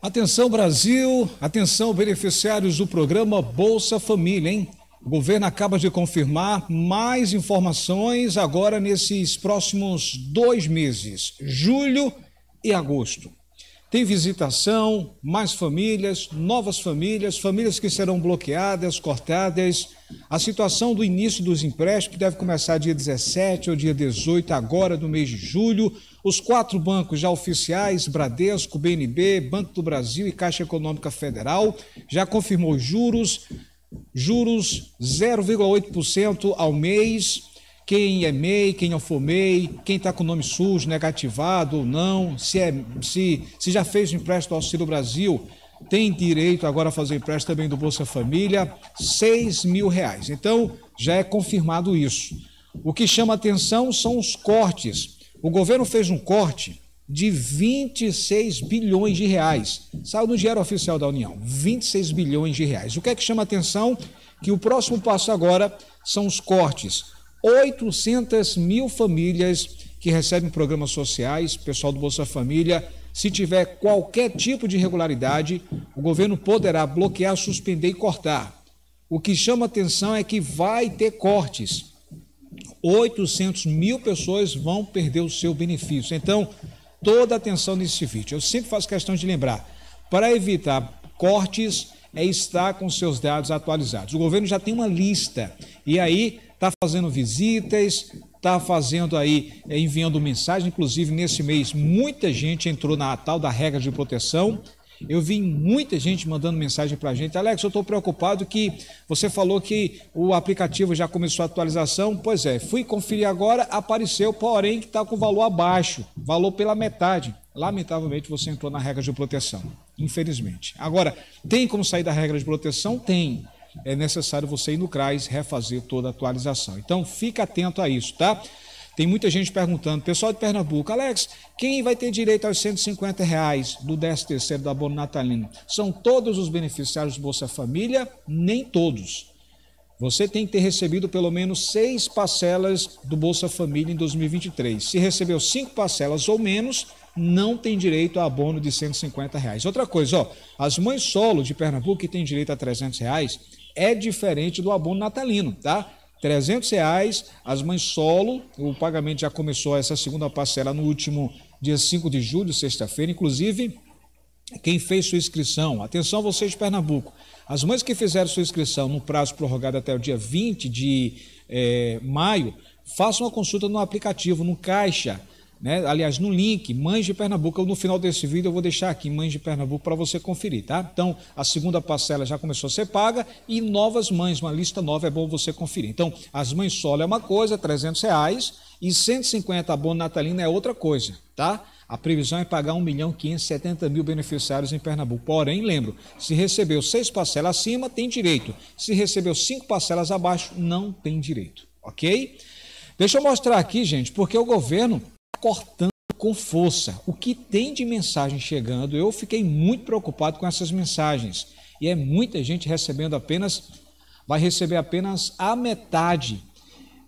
Atenção Brasil, atenção beneficiários do programa Bolsa Família, hein? O governo acaba de confirmar mais informações agora nesses próximos dois meses, julho e agosto. Tem visitação, mais famílias, novas famílias, famílias que serão bloqueadas, cortadas. A situação do início dos empréstimos deve começar dia 17 ou dia 18 agora do mês de julho. Os quatro bancos já oficiais, Bradesco, BNB, Banco do Brasil e Caixa Econômica Federal, já confirmou juros, juros 0,8% ao mês. Quem é MEI, quem não é for MEI, quem está com nome sujo, negativado ou não, se, é, se, se já fez o empréstimo ao Auxílio Brasil, tem direito agora a fazer empréstimo também do Bolsa Família, 6 mil reais. Então, já é confirmado isso. O que chama atenção são os cortes o governo fez um corte de 26 bilhões de reais. Saiu no Diário Oficial da União, 26 bilhões de reais. O que é que chama a atenção? Que o próximo passo agora são os cortes. 800 mil famílias que recebem programas sociais, pessoal do Bolsa Família, se tiver qualquer tipo de irregularidade, o governo poderá bloquear, suspender e cortar. O que chama atenção é que vai ter cortes. 800 mil pessoas vão perder o seu benefício. Então, toda atenção nesse vídeo. Eu sempre faço questão de lembrar: para evitar cortes, é estar com seus dados atualizados. O governo já tem uma lista e aí está fazendo visitas, está fazendo aí, é, enviando mensagem, inclusive nesse mês muita gente entrou na tal da regra de proteção, eu vi muita gente mandando mensagem para a gente: Alex, eu estou preocupado que você falou que o aplicativo já começou a atualização. Pois é, fui conferir agora, apareceu, porém, que está com valor abaixo valor pela metade. Lamentavelmente, você entrou na regra de proteção, infelizmente. Agora, tem como sair da regra de proteção? Tem é necessário você ir no CRAS refazer toda a atualização. Então, fica atento a isso, tá? Tem muita gente perguntando, pessoal de Pernambuco, Alex, quem vai ter direito aos 150 reais do 13 terceiro do abono natalino? São todos os beneficiários do Bolsa Família? Nem todos. Você tem que ter recebido pelo menos seis parcelas do Bolsa Família em 2023. Se recebeu cinco parcelas ou menos, não tem direito a abono de 150 reais. Outra coisa, ó, as mães solo de Pernambuco que têm direito a 300 reais é diferente do abono natalino, tá? 300 reais, as mães solo, o pagamento já começou essa segunda parcela no último dia 5 de julho, sexta-feira, inclusive quem fez sua inscrição, atenção vocês de Pernambuco, as mães que fizeram sua inscrição no prazo prorrogado até o dia 20 de é, maio, façam uma consulta no aplicativo, no Caixa, né? Aliás, no link Mães de Pernambuco, no final desse vídeo eu vou deixar aqui Mães de Pernambuco para você conferir, tá? Então, a segunda parcela já começou a ser paga e novas mães, uma lista nova é bom você conferir. Então, as mães solo é uma coisa, 300 reais, e 150 abono natalino é outra coisa, tá? A previsão é pagar 1 milhão 570 mil beneficiários em Pernambuco. Porém, lembro, se recebeu seis parcelas acima, tem direito. Se recebeu cinco parcelas abaixo, não tem direito, ok? Deixa eu mostrar aqui, gente, porque o governo cortando com força. O que tem de mensagem chegando? Eu fiquei muito preocupado com essas mensagens. E é muita gente recebendo apenas, vai receber apenas a metade.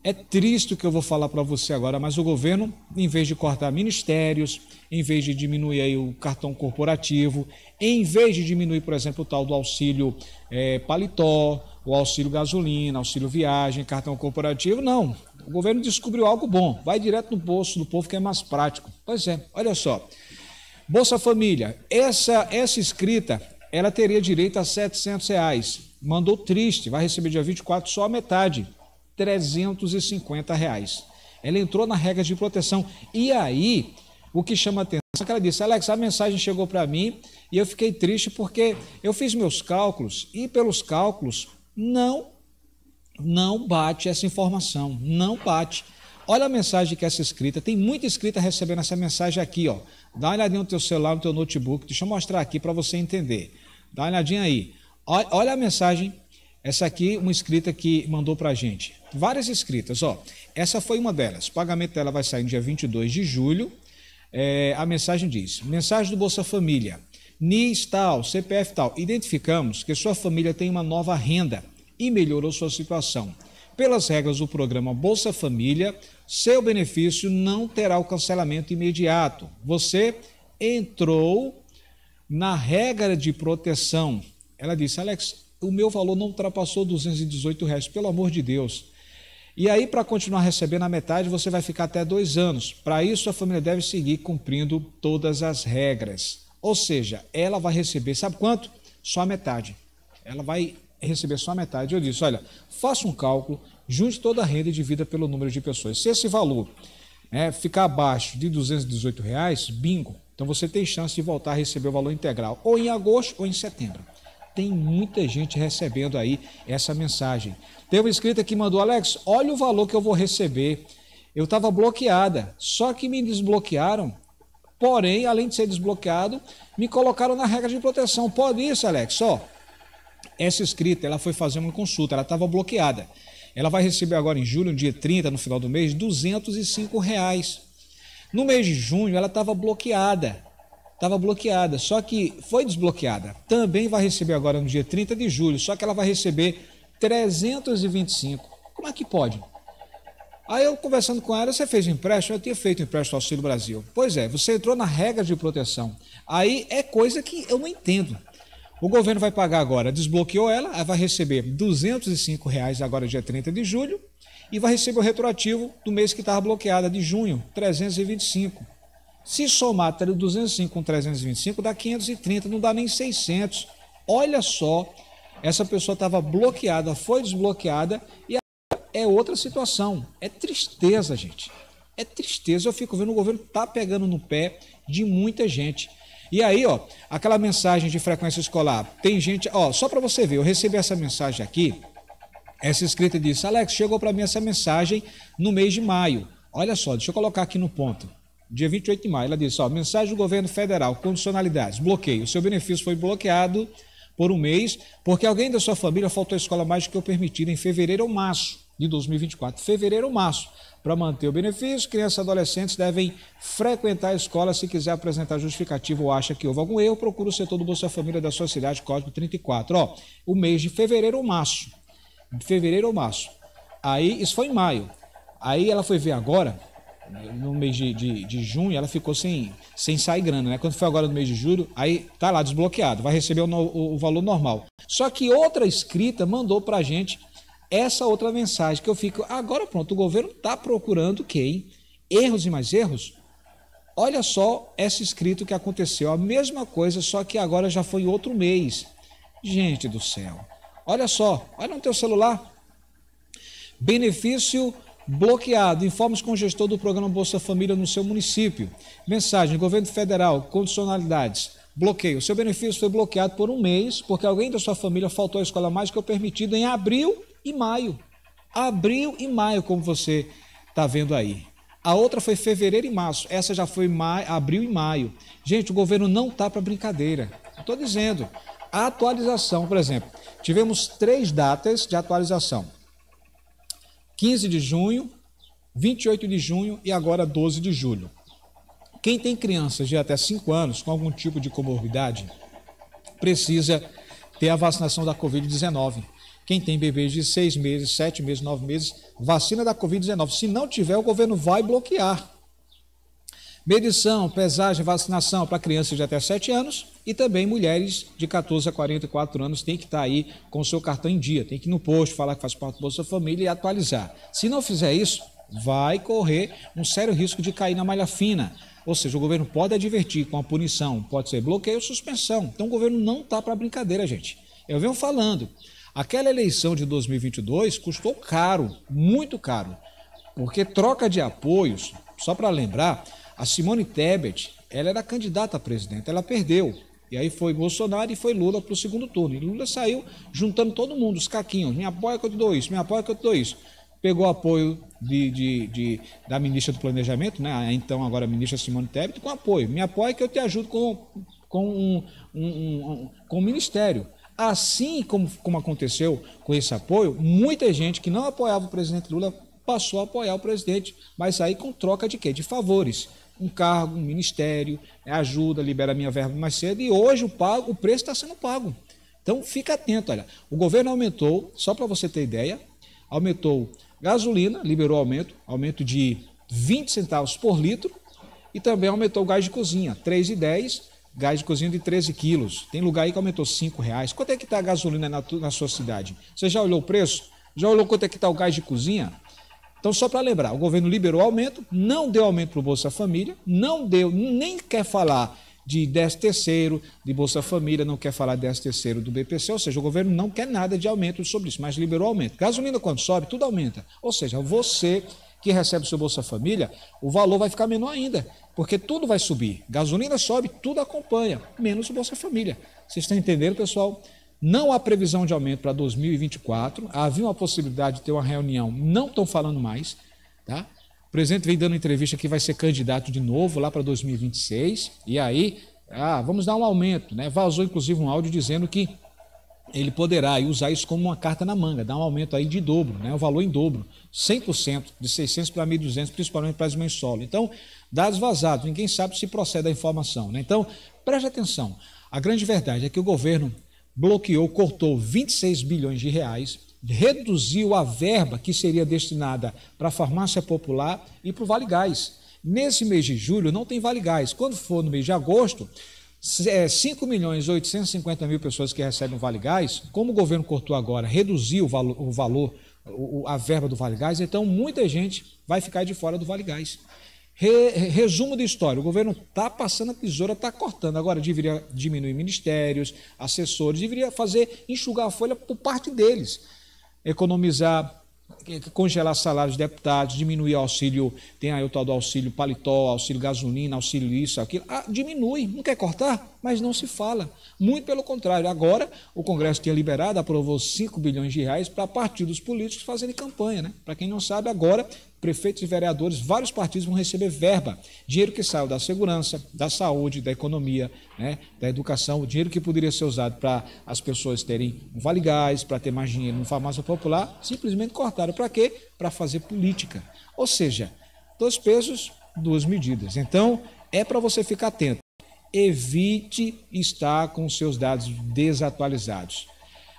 É triste o que eu vou falar para você agora, mas o governo, em vez de cortar ministérios, em vez de diminuir o cartão corporativo, em vez de diminuir, por exemplo, o tal do auxílio é, paletó, o auxílio gasolina, auxílio viagem, cartão corporativo. Não. O governo descobriu algo bom. Vai direto no bolso do povo que é mais prático. Pois é, olha só. Bolsa Família, essa, essa escrita, ela teria direito a 700 reais. Mandou triste, vai receber dia 24 só a metade, 350 reais. Ela entrou na regra de proteção. E aí, o que chama atenção é que ela disse, Alex, a mensagem chegou para mim e eu fiquei triste porque eu fiz meus cálculos e pelos cálculos não não bate essa informação, não bate. Olha a mensagem que é essa escrita, tem muita escrita recebendo essa mensagem aqui, ó. Dá uma olhadinha no teu celular, no teu notebook, deixa eu mostrar aqui para você entender. Dá uma olhadinha aí. Olha a mensagem, essa aqui, uma escrita que mandou para a gente. Várias escritas, ó. Essa foi uma delas. O pagamento dela vai sair no dia 22 de julho. É, a mensagem diz: Mensagem do Bolsa Família. NIS tal, CPF tal. Identificamos que sua família tem uma nova renda e melhorou sua situação. Pelas regras do programa Bolsa Família, seu benefício não terá o cancelamento imediato. Você entrou na regra de proteção. Ela disse: Alex, o meu valor não ultrapassou 218 reais, pelo amor de Deus. E aí, para continuar recebendo a metade, você vai ficar até dois anos. Para isso, a família deve seguir cumprindo todas as regras. Ou seja, ela vai receber, sabe quanto? Só a metade. Ela vai receber só a metade. Eu disse, olha, faça um cálculo, junte toda a renda dividida pelo número de pessoas. Se esse valor é, ficar abaixo de 218 reais, bingo, então você tem chance de voltar a receber o valor integral, ou em agosto ou em setembro. Tem muita gente recebendo aí essa mensagem. Teve uma escrita que mandou, Alex, olha o valor que eu vou receber. Eu estava bloqueada, só que me desbloquearam. Porém, além de ser desbloqueado, me colocaram na regra de proteção. Pode isso, Alex? Ó, essa escrita ela foi fazer uma consulta, ela estava bloqueada. Ela vai receber agora em julho, no dia 30, no final do mês, 205 reais. No mês de junho ela estava bloqueada, estava bloqueada, só que foi desbloqueada. Também vai receber agora no dia 30 de julho, só que ela vai receber 325. Como é que pode? Aí eu conversando com ela, você fez um empréstimo? Eu tinha feito um empréstimo ao Auxílio Brasil. Pois é, você entrou na regra de proteção. Aí é coisa que eu não entendo. O governo vai pagar agora, desbloqueou ela, ela vai receber R$ 205 reais agora dia 30 de julho e vai receber o retroativo do mês que estava bloqueada, de junho, 325. Se somar 205 com 325, dá 530, não dá nem 600. Olha só, essa pessoa estava bloqueada, foi desbloqueada e é outra situação. É tristeza, gente. É tristeza. Eu fico vendo o governo tá pegando no pé de muita gente. E aí, ó, aquela mensagem de frequência escolar. Tem gente, ó, só para você ver, eu recebi essa mensagem aqui. Essa escrita disse: Alex, chegou para mim essa mensagem no mês de maio. Olha só, deixa eu colocar aqui no ponto. Dia 28 de maio, ela disse: ó, mensagem do governo federal, condicionalidades, bloqueio. O seu benefício foi bloqueado por um mês, porque alguém da sua família faltou à escola mais do que o permitido em fevereiro ou março de 2024, fevereiro ou março. Para manter o benefício, crianças e adolescentes devem frequentar a escola se quiser apresentar justificativo ou acha que houve algum erro, procura o setor do Bolsa Família da sua cidade, código 34. Ó, o mês de fevereiro ou março. De fevereiro ou março. Aí, isso foi em maio. Aí ela foi ver agora, no mês de, de, de, junho, ela ficou sem, sem sair grana, né? Quando foi agora no mês de julho, aí tá lá desbloqueado, vai receber o, o, o valor normal. Só que outra escrita mandou pra gente essa outra mensagem que eu fico. Agora pronto, o governo está procurando quem? Erros e mais erros? Olha só esse escrito que aconteceu, a mesma coisa, só que agora já foi outro mês. Gente do céu. Olha só, olha no teu celular. Benefício bloqueado. Informes com o gestor do programa Bolsa Família no seu município. Mensagem: Governo Federal, condicionalidades. Bloqueio. Seu benefício foi bloqueado por um mês porque alguém da sua família faltou à escola mais que o permitido em abril e maio. Abril e maio, como você está vendo aí. A outra foi fevereiro e março. Essa já foi maio, abril e maio. Gente, o governo não está para brincadeira. Estou dizendo. A atualização, por exemplo, tivemos três datas de atualização: 15 de junho, 28 de junho e agora 12 de julho. Quem tem crianças de até 5 anos com algum tipo de comorbidade precisa ter a vacinação da Covid-19. Quem tem bebês de seis meses, sete meses, nove meses, vacina da Covid-19. Se não tiver, o governo vai bloquear. Medição, pesagem, vacinação para crianças de até 7 anos e também mulheres de 14 a 44 anos têm que estar tá aí com o seu cartão em dia, tem que ir no posto, falar que faz parte do Bolsa Família e atualizar. Se não fizer isso, vai correr um sério risco de cair na malha fina. Ou seja, o governo pode advertir com a punição, pode ser bloqueio ou suspensão. Então o governo não está para brincadeira, gente. Eu venho falando. Aquela eleição de 2022 custou caro, muito caro, porque troca de apoios, só para lembrar, a Simone Tebet, ela era candidata a presidente, ela perdeu. E aí foi Bolsonaro e foi Lula para o segundo turno. E Lula saiu juntando todo mundo, os caquinhos, me apoia que eu te dou isso, me apoia que eu te dou isso. Pegou apoio de, de, de, da ministra do Planejamento, né? então agora a ministra Simone Tebet, com apoio. Me apoia que eu te ajudo com, com, um, um, um, com o ministério. Assim como, como aconteceu com esse apoio, muita gente que não apoiava o presidente Lula passou a apoiar o presidente, mas aí com troca de quê? De favores. Um cargo, um ministério, né, ajuda, libera minha verba mais cedo, e hoje o, pago, o preço está sendo pago. Então fica atento, olha. O governo aumentou, só para você ter ideia, aumentou gasolina, liberou aumento, aumento de 20 centavos por litro, e também aumentou o gás de cozinha, 3,10 gás de cozinha de 13 quilos. Tem lugar aí que aumentou 5 reais. Quanto é que está a gasolina na, na sua cidade? Você já olhou o preço? Já olhou quanto é que está o gás de cozinha? Então, só para lembrar, o governo liberou aumento, não deu aumento para o Bolsa Família, não deu, nem quer falar de 10 terceiro, de Bolsa Família, não quer falar 10 terceiro do BPC, ou seja, o governo não quer nada de aumento sobre isso, mas liberou aumento. Gasolina quando sobe, tudo aumenta. Ou seja, você que recebe o seu Bolsa Família, o valor vai ficar menor ainda, porque tudo vai subir. Gasolina sobe, tudo acompanha, menos o Bolsa Família. Vocês estão entendendo, pessoal? Não há previsão de aumento para 2024. Havia uma possibilidade de ter uma reunião, não estão falando mais. Tá? O presidente vem dando entrevista que vai ser candidato de novo lá para 2026. E aí, ah, vamos dar um aumento. Né? Vazou, inclusive, um áudio dizendo que ele poderá usar isso como uma carta na manga, dar um aumento aí de dobro, né, o valor em dobro, 100%, de 600 para 1.200, principalmente para as mães solo. Então, dados vazados, ninguém sabe se procede a informação. Né? Então, preste atenção, a grande verdade é que o governo bloqueou, cortou 26 bilhões de reais, reduziu a verba que seria destinada para a farmácia popular e para o Vale Gás. Nesse mês de julho não tem Vale Gás. Quando for no mês de agosto, 5 é, milhões e 850 mil pessoas que recebem o Vale Gás, como o governo cortou agora, reduziu o, valor, o valor, o, a verba do Vale Gás, então muita gente vai ficar de fora do Vale Gás. Re, resumo da história: o governo está passando a tesoura, está cortando. Agora deveria diminuir ministérios, assessores, deveria fazer enxugar a folha por parte deles, economizar congelar salários de deputados, diminuir auxílio, tem aí o tal do auxílio paletó, auxílio gasolina, auxílio isso, aquilo. Ah, diminui, não quer cortar, mas não se fala. Muito pelo contrário, agora o Congresso tinha liberado, aprovou 5 bilhões de reais para partidos políticos fazerem campanha. Né? Para quem não sabe, agora prefeitos e vereadores, vários partidos vão receber verba. Dinheiro que saiu da segurança, da saúde, da economia, né, da educação, o dinheiro que poderia ser usado para as pessoas terem um vale gás, para ter mais dinheiro no farmácia popular, simplesmente cortaram para quê? Para fazer política. Ou seja, dois pesos, duas medidas. Então, é para você ficar atento. Evite estar com seus dados desatualizados.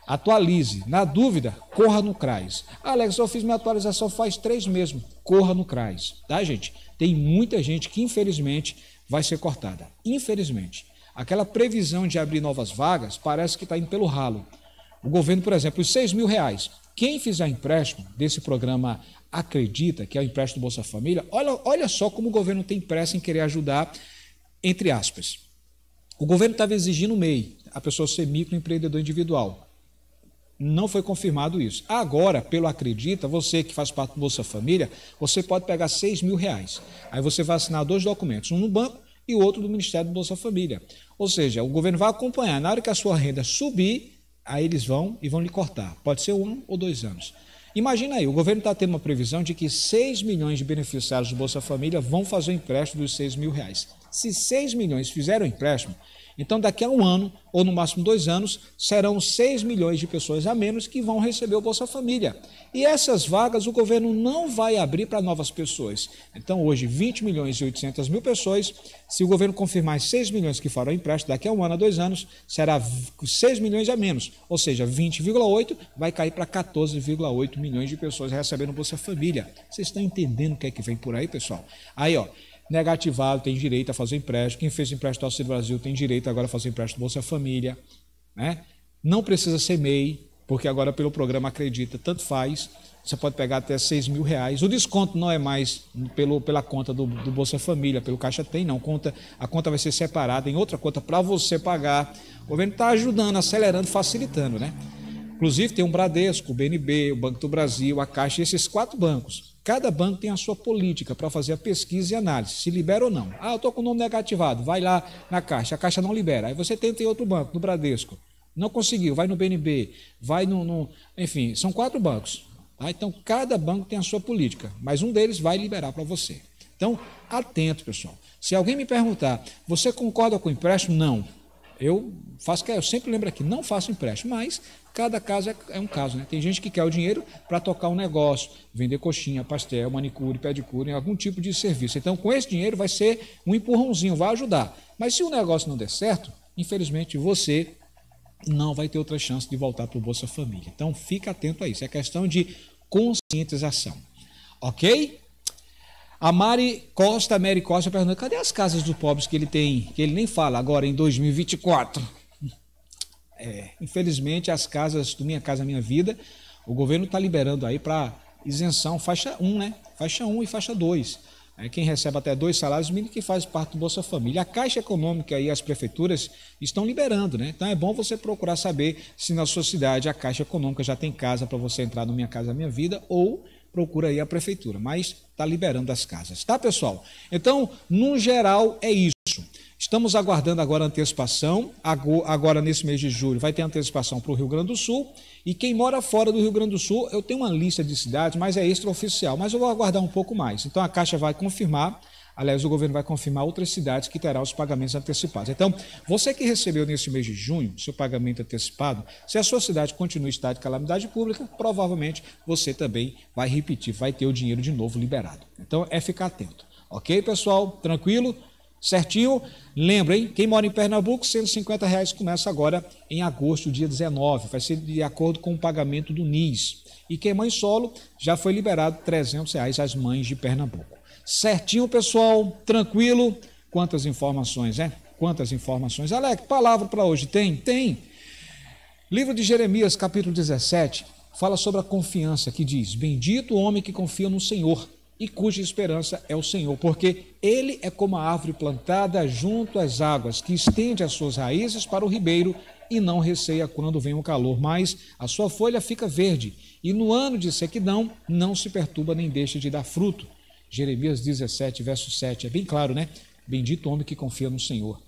Atualize. Na dúvida, corra no CRAS. Alex, eu fiz minha atualização faz três meses. Corra no CRAS, tá, gente? Tem muita gente que, infelizmente, vai ser cortada. Infelizmente. Aquela previsão de abrir novas vagas parece que está indo pelo ralo. O governo, por exemplo, os 6 mil reais. Quem fizer empréstimo desse programa Acredita, que é o empréstimo do Bolsa Família, olha, olha só como o governo tem pressa em querer ajudar, entre aspas. O governo estava exigindo o MEI, a pessoa ser microempreendedor individual. Não foi confirmado isso. Agora, pelo Acredita, você que faz parte do Bolsa Família, você pode pegar 6 mil reais. Aí você vai assinar dois documentos, um no banco e o outro do Ministério do Bolsa Família. Ou seja, o governo vai acompanhar. Na hora que a sua renda subir, Aí eles vão e vão lhe cortar. Pode ser um ou dois anos. Imagina aí, o governo está tendo uma previsão de que 6 milhões de beneficiários do Bolsa Família vão fazer o um empréstimo dos 6 mil reais. Se 6 milhões fizeram o empréstimo, então, daqui a um ano, ou no máximo dois anos, serão 6 milhões de pessoas a menos que vão receber o Bolsa Família. E essas vagas o governo não vai abrir para novas pessoas. Então, hoje, 20 milhões e 800 mil pessoas, se o governo confirmar 6 milhões que farão empréstimo daqui a um ano, a dois anos, será 6 milhões a menos. Ou seja, 20,8 vai cair para 14,8 milhões de pessoas recebendo Bolsa Família. Vocês estão entendendo o que é que vem por aí, pessoal? Aí, ó negativado tem direito a fazer empréstimo, quem fez empréstimo ao Auxílio Brasil tem direito agora a fazer empréstimo Bolsa Família, né? Não precisa ser MEI, porque agora pelo programa Acredita, tanto faz, você pode pegar até 6 mil reais. O desconto não é mais pelo, pela conta do, do, Bolsa Família, pelo Caixa Tem, não. Conta, a conta vai ser separada em outra conta para você pagar. O governo está ajudando, acelerando, facilitando, né? Inclusive tem o Bradesco, o BNB, o Banco do Brasil, a Caixa, esses quatro bancos. Cada banco tem a sua política para fazer a pesquisa e análise, se libera ou não. Ah, eu estou com o nome negativado, vai lá na Caixa, a Caixa não libera. Aí você tenta em outro banco, no Bradesco. Não conseguiu, vai no BNB, vai no. no enfim, são quatro bancos. Tá? Então, cada banco tem a sua política, mas um deles vai liberar para você. Então, atento, pessoal. Se alguém me perguntar, você concorda com o empréstimo? Não eu faço, eu sempre lembro aqui, não faço empréstimo, mas cada caso é, é um caso, né? Tem gente que quer o dinheiro para tocar um negócio, vender coxinha, pastel, manicure, pedicure, algum tipo de serviço. Então, com esse dinheiro vai ser um empurrãozinho, vai ajudar. Mas se o negócio não der certo, infelizmente você não vai ter outra chance de voltar para o Bolsa Família. Então, fica atento a isso. É questão de conscientização. Ok? A Mari Costa, a Mary Costa perguntou: cadê as casas dos pobres que ele tem, que ele nem fala agora em 2024? É, infelizmente, as casas do Minha Casa Minha Vida, o governo está liberando aí para isenção faixa 1, né? Faixa 1 e faixa 2. É, quem recebe até dois salários mínimos é que faz parte do Bolsa Família. A Caixa Econômica e as prefeituras estão liberando, né? Então é bom você procurar saber se na sua cidade a Caixa Econômica já tem casa para você entrar no Minha Casa Minha Vida ou procura aí a prefeitura, mas está liberando as casas, tá, pessoal? Então, no geral, é isso. Estamos aguardando agora a antecipação. Agora, nesse mês de julho, vai ter antecipação para o Rio Grande do Sul. E quem mora fora do Rio Grande do Sul, eu tenho uma lista de cidades, mas é extraoficial. Mas eu vou aguardar um pouco mais. Então, a Caixa vai confirmar Aliás, o governo vai confirmar outras cidades que terá os pagamentos antecipados. Então, você que recebeu neste mês de junho seu pagamento antecipado, se a sua cidade continua em estado de calamidade pública, provavelmente você também vai repetir, vai ter o dinheiro de novo liberado. Então, é ficar atento. Ok, pessoal? Tranquilo? Certinho? Lembrem: Quem mora em Pernambuco, 150 reais começa agora em agosto, dia 19. Vai ser de acordo com o pagamento do NIS. E quem é mãe solo, já foi liberado 300 reais às mães de Pernambuco. Certinho, pessoal? Tranquilo? Quantas informações, né? Quantas informações. Alec, palavra para hoje. Tem? Tem. Livro de Jeremias, capítulo 17, fala sobre a confiança que diz: Bendito o homem que confia no Senhor e cuja esperança é o Senhor, porque ele é como a árvore plantada junto às águas, que estende as suas raízes para o ribeiro e não receia quando vem o calor, mas a sua folha fica verde, e no ano de sequidão não se perturba nem deixa de dar fruto. Jeremias 17, verso 7, é bem claro, né? Bendito o homem que confia no Senhor.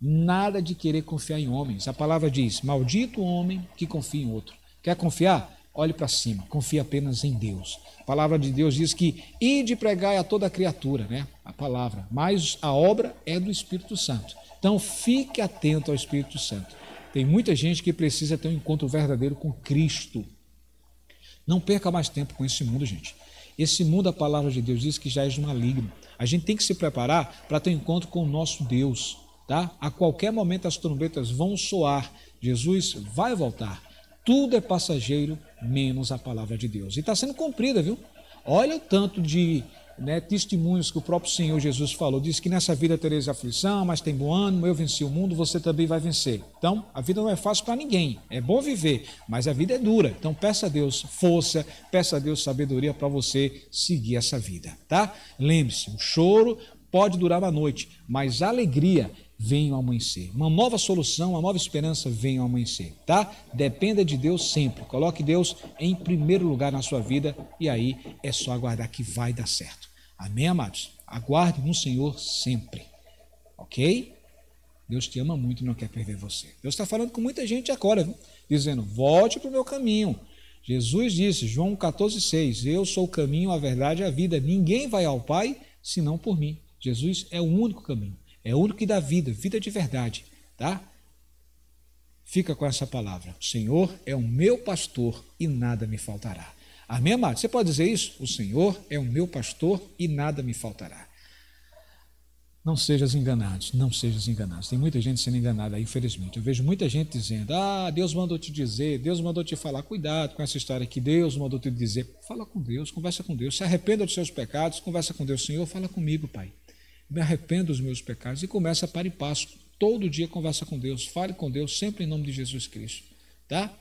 Nada de querer confiar em homens. A palavra diz: Maldito o homem que confia em outro. Quer confiar? Olhe para cima, confie apenas em Deus. A palavra de Deus diz que ide pregai a toda criatura, né? A palavra, mas a obra é do Espírito Santo. Então fique atento ao Espírito Santo. Tem muita gente que precisa ter um encontro verdadeiro com Cristo. Não perca mais tempo com esse mundo, gente. Esse mundo, a palavra de Deus diz que já é maligno. A gente tem que se preparar para ter um encontro com o nosso Deus. Tá? A qualquer momento as trombetas vão soar. Jesus vai voltar. Tudo é passageiro, menos a palavra de Deus. E está sendo cumprida, viu? Olha o tanto de né, testemunhos que o próprio Senhor Jesus falou. Diz que nessa vida tereis aflição, mas tem bom ânimo, eu venci o mundo, você também vai vencer. Então, a vida não é fácil para ninguém. É bom viver, mas a vida é dura. Então, peça a Deus força, peça a Deus sabedoria para você seguir essa vida, tá? Lembre-se, o choro pode durar a noite, mas a alegria venha ao amanhecer. Uma nova solução, uma nova esperança venha ao amanhecer, tá? Dependa de Deus sempre. Coloque Deus em primeiro lugar na sua vida e aí é só aguardar que vai dar certo. Amém, amados? Aguarde no Senhor sempre, ok? Deus te ama muito e não quer perder você. Deus está falando com muita gente agora, viu? dizendo: volte para o meu caminho. Jesus disse, João 14,6: Eu sou o caminho, a verdade e a vida. Ninguém vai ao Pai senão por mim. Jesus é o único caminho. É o único que dá vida, vida de verdade, tá? Fica com essa palavra. O Senhor é o meu pastor e nada me faltará. Amém, amado? Você pode dizer isso? O Senhor é o meu pastor e nada me faltará. Não sejas enganado, não sejas enganado. Tem muita gente sendo enganada infelizmente. Eu vejo muita gente dizendo: Ah, Deus mandou te dizer, Deus mandou te falar. Cuidado com essa história que Deus mandou te dizer. Fala com Deus, conversa com Deus, se arrependa dos seus pecados, conversa com Deus. Senhor, fala comigo, Pai me arrependo dos meus pecados e começa par e passo. Todo dia conversa com Deus, fale com Deus, sempre em nome de Jesus Cristo. Tá?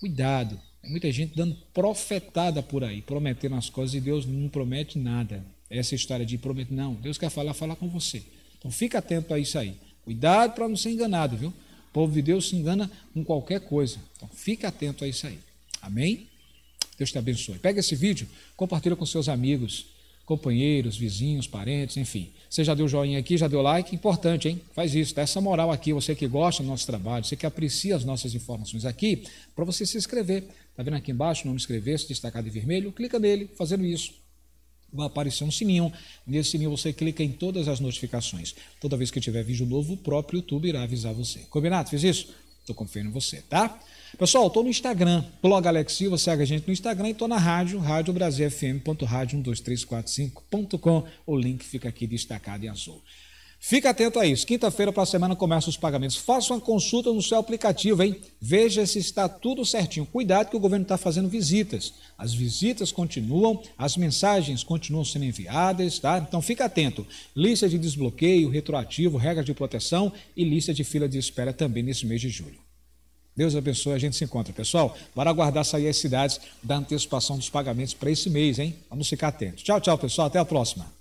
Cuidado. É muita gente dando profetada por aí, prometendo as coisas e Deus não promete nada. Essa história de prometer, não, Deus quer falar, falar com você. Então fica atento a isso aí. Cuidado para não ser enganado, viu? O povo de Deus se engana com qualquer coisa. Então fica atento a isso aí. Amém? Deus te abençoe. Pega esse vídeo, compartilha com seus amigos, companheiros, vizinhos, parentes, enfim. Você já deu joinha aqui, já deu like, importante, hein? Faz isso, dá essa moral aqui, você que gosta do nosso trabalho, você que aprecia as nossas informações aqui, para você se inscrever. Tá vendo aqui embaixo, não nome inscrever, se destacado em vermelho, clica nele, fazendo isso. Vai aparecer um sininho. Nesse sininho você clica em todas as notificações. Toda vez que tiver vídeo novo, o próprio YouTube irá avisar você. Combinado? Fiz isso? Estou confiando em você, tá? Pessoal, estou no Instagram, blog Alex Silva, segue a gente no Instagram e estou na rádio, radiobrasilfm.radio12345.com. O link fica aqui destacado em azul. Fique atento a isso. Quinta-feira para a semana começa os pagamentos. Faça uma consulta no seu aplicativo, hein? Veja se está tudo certinho. Cuidado que o governo está fazendo visitas. As visitas continuam, as mensagens continuam sendo enviadas, tá? Então fica atento. Lista de desbloqueio, retroativo, regras de proteção e lista de fila de espera também nesse mês de julho. Deus abençoe, a gente se encontra, pessoal. Bora aguardar sair as cidades da antecipação dos pagamentos para esse mês, hein? Vamos ficar atentos. Tchau, tchau, pessoal. Até a próxima.